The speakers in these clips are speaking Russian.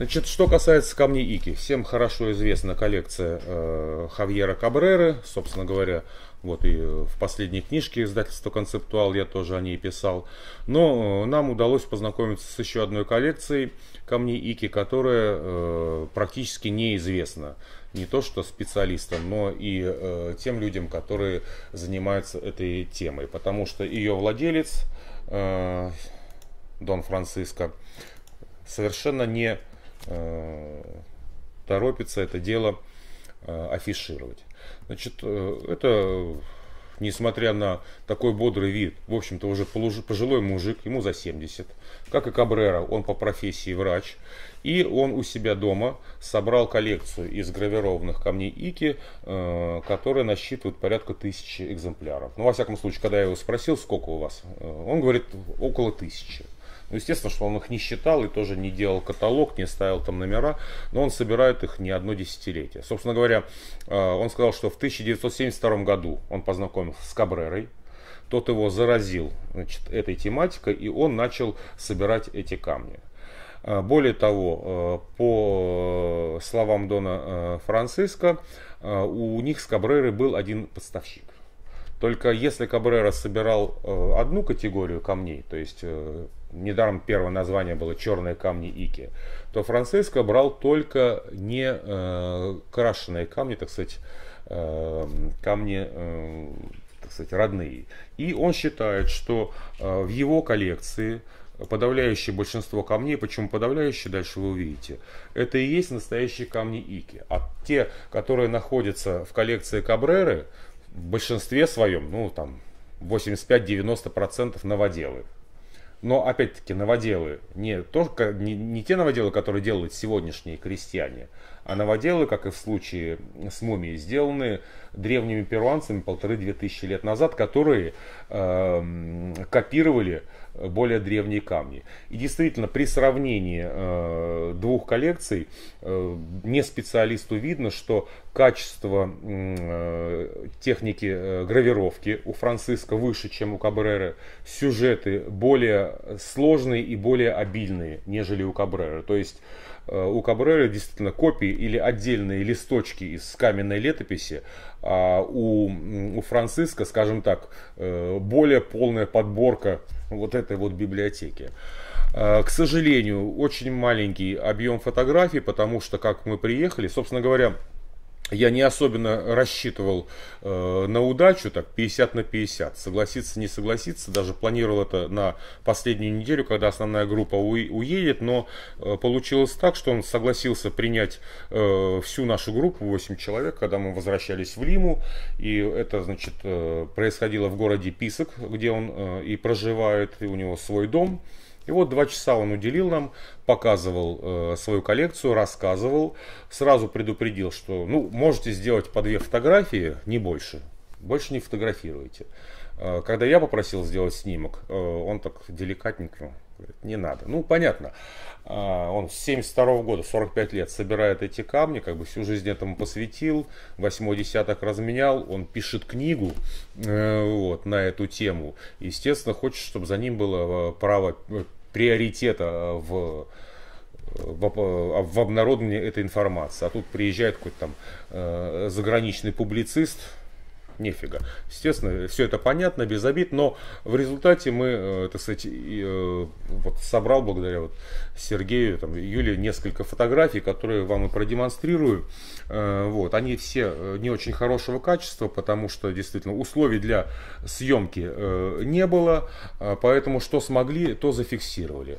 Значит, что касается камней Ики, всем хорошо известна коллекция э, Хавьера Кабреры, собственно говоря, вот и в последней книжке издательства «Концептуал» я тоже о ней писал. Но э, нам удалось познакомиться с еще одной коллекцией камней Ики, которая э, практически неизвестна. Не то что специалистам, но и э, тем людям, которые занимаются этой темой. Потому что ее владелец, э, Дон Франциско, совершенно не Э, торопится это дело э, афишировать. Значит, э, это несмотря на такой бодрый вид, в общем-то уже пожилой мужик, ему за 70. Как и Кабрера, он по профессии врач. И он у себя дома собрал коллекцию из гравированных камней Ики, э, которые насчитывают порядка тысячи экземпляров. Ну, во всяком случае, когда я его спросил, сколько у вас, он говорит, около тысячи. Ну, естественно, что он их не считал и тоже не делал каталог, не ставил там номера, но он собирает их не одно десятилетие. Собственно говоря, э, он сказал, что в 1972 году он познакомился с Кабрерой, тот его заразил значит, этой тематикой, и он начал собирать эти камни. Э, более того, э, по словам Дона Франциска, у них с Кабрерой был один поставщик. Только если Кабрера собирал одну категорию камней, то есть недаром первое название было «Черные камни Ики», то Франциско брал только не э, крашеные камни, так сказать, э, камни, э, так сказать, родные. И он считает, что э, в его коллекции подавляющее большинство камней, почему подавляющее, дальше вы увидите, это и есть настоящие камни Ики. А те, которые находятся в коллекции Кабреры, в большинстве своем, ну там 85-90% новоделы. Но опять-таки новоделы, не, то, не, не те новоделы, которые делают сегодняшние крестьяне, а новоделы, как и в случае с мумией, сделаны древними перуанцами полторы-две тысячи лет назад, которые э, копировали более древние камни. И действительно, при сравнении э, двух коллекций, э, не специалисту видно, что качество э, техники гравировки у Франциска выше, чем у Кабреры. Сюжеты более сложные и более обильные, нежели у Кабреры. То есть Э, у Кабрера действительно копии или отдельные листочки из каменной летописи, а у, у Франциска, скажем так, э, более полная подборка вот этой вот библиотеки. Э, к сожалению, очень маленький объем фотографий, потому что как мы приехали, собственно говоря, я не особенно рассчитывал э, на удачу, так 50 на 50, согласиться, не согласиться, даже планировал это на последнюю неделю, когда основная группа у, уедет, но э, получилось так, что он согласился принять э, всю нашу группу, 8 человек, когда мы возвращались в Лиму, и это, значит, э, происходило в городе Писок, где он э, и проживает, и у него свой дом, и вот два часа он уделил нам, показывал э, свою коллекцию, рассказывал, сразу предупредил, что ну можете сделать по две фотографии, не больше, больше не фотографируйте. Э, когда я попросил сделать снимок, э, он так деликатненько Говорит, не надо. Ну, понятно. А, он с 72 -го года, 45 лет, собирает эти камни, как бы всю жизнь этому посвятил, восьмой десяток разменял, он пишет книгу э, вот, на эту тему. Естественно, хочет, чтобы за ним было э, право э, приоритета в в, в обнародовании этой информации. А тут приезжает какой-то там э, заграничный публицист, нефига. Естественно, все это понятно, без обид, но в результате мы, это сказать, э, вот собрал благодаря вот Сергею, там, Юле несколько фотографий, которые вам и продемонстрирую. Э, вот, они все э, не очень хорошего качества, потому что действительно условий для съемки не было, а, поэтому что смогли, то зафиксировали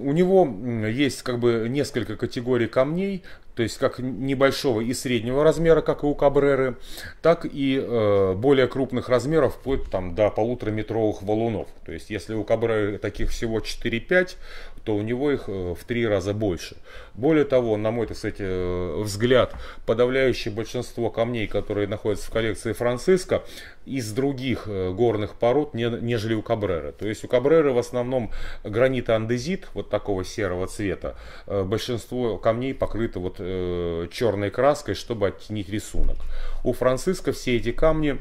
у него есть как бы несколько категорий камней, то есть как небольшого и среднего размера, как и у Кабреры, так и э, более крупных размеров, вплоть там, до полутораметровых валунов. То есть если у Кабреры таких всего 4-5, то у него их э, в три раза больше. Более того, на мой, кстати, э, взгляд, подавляющее большинство камней, которые находятся в коллекции Франциска, из других э, горных пород, нежели у Кабреры. То есть у Кабреры в основном гранит андезит, вот такого серого цвета. Большинство камней покрыты вот черной краской, чтобы оттенить рисунок. У Франциска все эти камни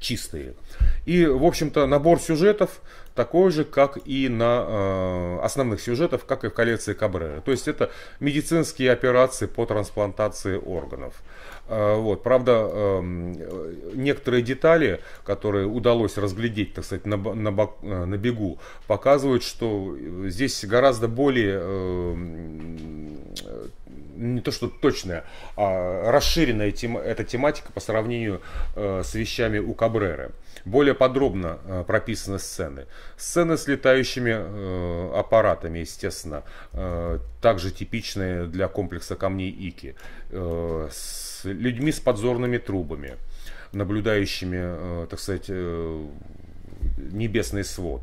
чистые. И, в общем-то, набор сюжетов такой же, как и на э, основных сюжетов, как и в коллекции Кабрера. То есть это медицинские операции по трансплантации органов. Э, вот, правда, э, некоторые детали, которые удалось разглядеть, так сказать, на, на, э, на бегу, показывают, что здесь гораздо более э, не то что точная, а расширенная тема, эта тематика по сравнению э, с вещами у Кабреры. Более подробно э, прописаны сцены. Сцены с летающими э, аппаратами, естественно, э, также типичные для комплекса камней Ики. Э, с людьми с подзорными трубами, наблюдающими, э, так сказать, э, небесный свод.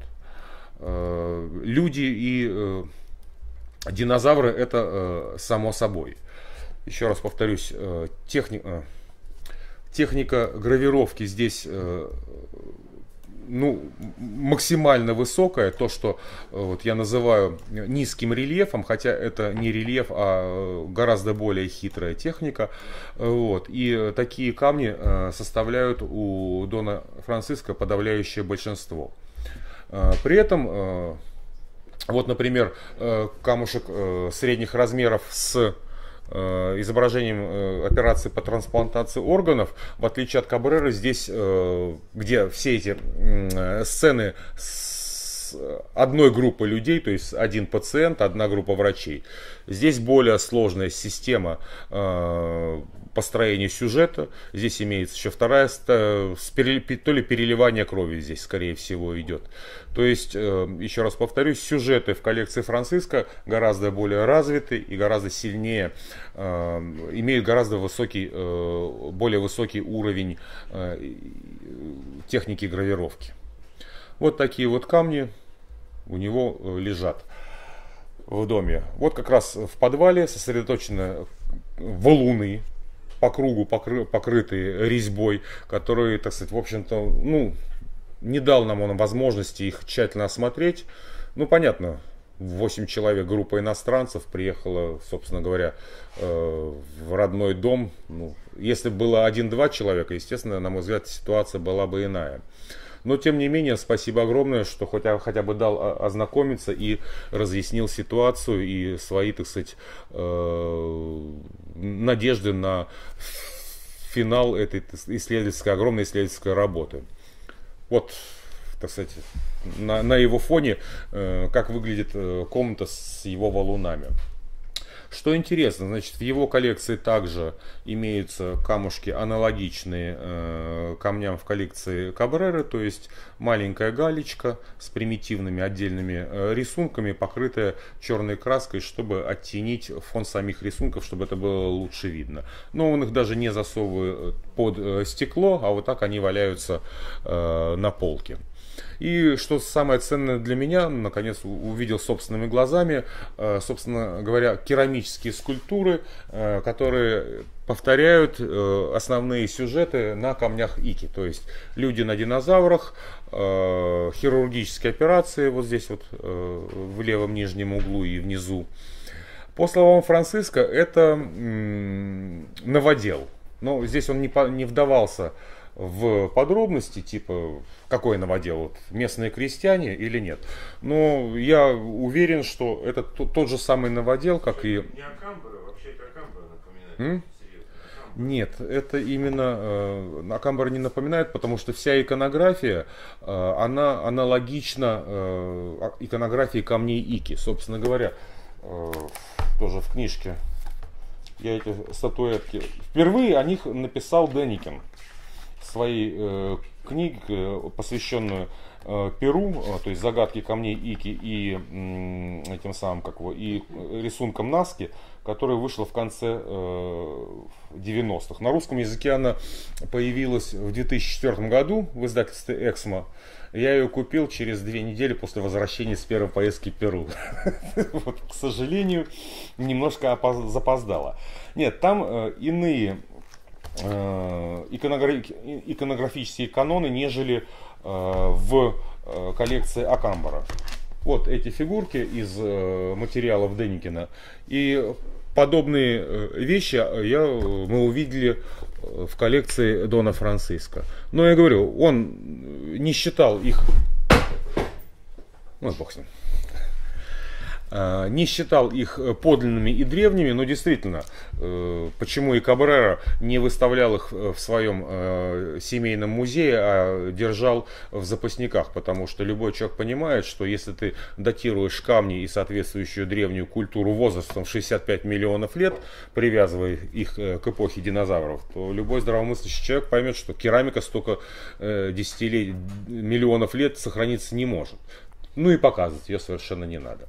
Э, люди и э, Динозавры это э, само собой. Еще раз повторюсь, э, техни, э, техника гравировки здесь э, ну, максимально высокая, то, что э, вот, я называю низким рельефом, хотя это не рельеф, а э, гораздо более хитрая техника. Э, вот. И такие камни составляют у Дона Франциска подавляющее большинство. При этом вот, например, э, камушек э, средних размеров с э, изображением операции по трансплантации органов. В отличие от Кабреры, здесь, где все эти сцены с одной группы людей, то есть один пациент, одна группа врачей. Здесь более сложная система э, построения сюжета. Здесь имеется еще вторая, то ли переливание крови здесь, скорее всего, идет. То есть, э, еще раз повторюсь, сюжеты в коллекции Франциска гораздо более развиты и гораздо сильнее, э, имеют гораздо высокий, более высокий уровень техники гравировки. Вот такие вот камни у него э, лежат в доме. Вот как раз в подвале сосредоточены э, валуны по кругу покры, покрытые резьбой, которые, так сказать, в общем-то, ну, не дал нам он возможности их тщательно осмотреть. Ну, понятно, 8 человек, группа иностранцев приехала, собственно говоря, э, в родной дом. Ну, если было 1-2 человека, естественно, на мой взгляд, ситуация была бы иная. Но тем не менее, спасибо огромное, что хотя, хотя бы дал а, ознакомиться и разъяснил ситуацию и свои, так сказать, э, надежды на финал этой исследовательской, огромной исследовательской работы. Вот, так сказать, на, на его фоне, э, как выглядит э, комната с его валунами. Что интересно, значит, в его коллекции также имеются камушки аналогичные э, камням в коллекции Кабреры, то есть маленькая галечка с примитивными отдельными э, рисунками, покрытая черной краской, чтобы оттенить фон самих рисунков, чтобы это было лучше видно. Но он их даже не засовывает под э, стекло, а вот так они валяются э, на полке. И что самое ценное для меня, ну, наконец увидел собственными глазами, э, собственно говоря, керамические скульптуры, э, которые повторяют э, основные сюжеты на камнях Ики. То есть люди на динозаврах, хирургические операции вот здесь вот в левом нижнем углу и внизу. По словам Франциска, это новодел. Но здесь он не, по, не вдавался в подробности, типа, какой новодел, вот, местные крестьяне или нет. Но я уверен, что это тот, тот же самый новодел, как и... Не Акамбара, вообще это Акамбара напоминает. Нет, это именно э, Акамбар не напоминает, потому что вся иконография, э, она аналогична э, иконографии камней Ики. Собственно говоря, э, тоже в книжке я эти статуэтки, впервые о них написал Деникин в своей э, книге, э, посвященную э, Перу, э, то есть загадки камней Ики и э, тем самым как его, и э, рисункам Наски которая вышла в конце 90-х. Э, На русском языке она появилась в 2004 году в издательстве «Эксмо». Я ее купил через две недели после возвращения с первой поездки в Перу. вот, к сожалению, немножко запоздала. Нет, там э, иные э, иконографические каноны, нежели в коллекции Акамбара. Вот эти фигурки из материалов Деникина. И подобные э, вещи а, я, э, мы увидели э, в коллекции Дона Франциска. Но я говорю, он не считал их... Ну, бог с ним. Э, не считал их э, подлинными и древними, но действительно, э, почему и Кабрера не выставлял их в своем семейном музее, а держал в запасниках, потому что любой человек понимает, что если ты датируешь камни и соответствующую древнюю культуру возрастом 65 миллионов лет, привязывая их к эпохе динозавров, то любой здравомыслящий человек поймет, что керамика столько десятилетий, миллионов лет сохраниться не может. Ну и показывать ее совершенно не надо.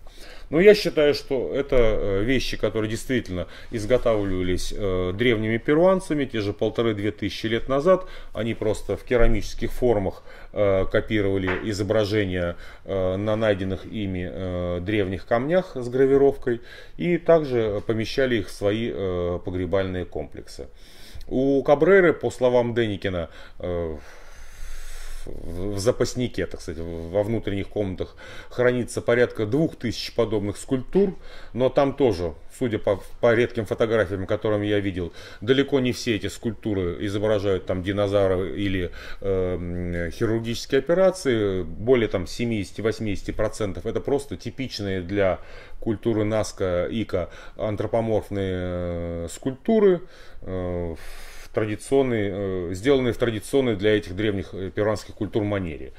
Но я считаю, что это э, вещи, которые действительно изготавливались э, древними перуанцами, те же полторы-две тысячи лет назад. Они просто в керамических формах э, копировали изображения э, на найденных ими э, древних камнях с гравировкой и также помещали их в свои э, погребальные комплексы. У Кабреры, по словам Деникина, э, в запаснике, так сказать, во внутренних комнатах хранится порядка двух тысяч подобных скульптур, но там тоже, судя по, по редким фотографиям, которыми я видел, далеко не все эти скульптуры изображают там динозавры или э, хирургические операции, более там 70-80% это просто типичные для культуры Наска, Ика антропоморфные э, скульптуры, э, традиционной, э, сделанной в традиционной для этих древних э, перуанских культур манере.